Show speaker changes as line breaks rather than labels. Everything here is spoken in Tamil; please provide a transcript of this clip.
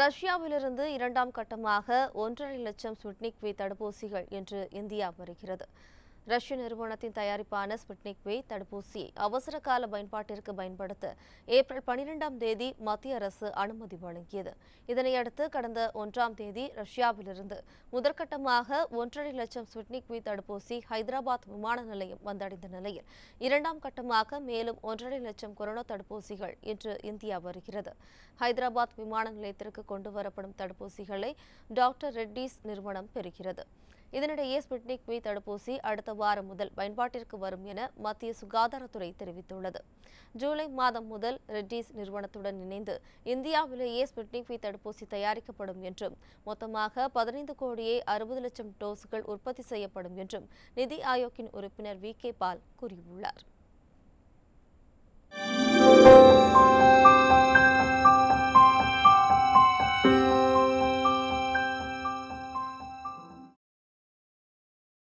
ரஷ்யாவிலிருந்து இரண்டாம் கட்டமாக ஒன்றரை லட்சம் ஸ்புட்னிக் வி தடுப்பூசிகள் என்று இந்தியா வருகிறது ரஷ்ய நிறுவனத்தின் தயாரிப்பான ஸ்புட்னிக் வி தடுப்பூசியை அவசர கால பயன்பாட்டிற்கு பயன்படுத்த ஏப்ரல் பனிரெண்டாம் தேதி மத்திய அரசு அனுமதி வழங்கியது இதனையடுத்து கடந்த ஒன்றாம் தேதி ரஷ்யாவிலிருந்து முதற்கட்டமாக ஒன்றரை லட்சம் ஸ்புட்னிக் வி தடுப்பூசி ஹைதராபாத் விமான நிலையம் வந்தடைந்த நிலையில் இரண்டாம் கட்டமாக மேலும் ஒன்றரை லட்சம் கொரோனா தடுப்பூசிகள் இன்று இந்தியா வருகிறது ஹைதராபாத் விமான நிலையத்திற்கு கொண்டு வரப்படும் தடுப்பூசிகளை டாக்டர் ரெட்டிஸ் நிறுவனம் பெறுகிறது இதனிடையே ஸ்புட்னிக் வி தடுப்பூசி அடுத்த வாரம் முதல் பயன்பாட்டிற்கு வரும் என மத்திய சுகாதாரத்துறை தெரிவித்துள்ளது ஜூலை மாதம் முதல் ரெட்டிஸ் நிறுவனத்துடன் இணைந்து இந்தியாவிலேயே ஸ்புட்னிக் வி தடுப்பூசி தயாரிக்கப்படும் என்றும் மொத்தமாக பதினைந்து கோடியே அறுபது லட்சம் டோஸ்கள் உற்பத்தி செய்யப்படும் என்றும் நிதி ஆயோக்கின் உறுப்பினர் வி கே பால் கூறியுள்ளார்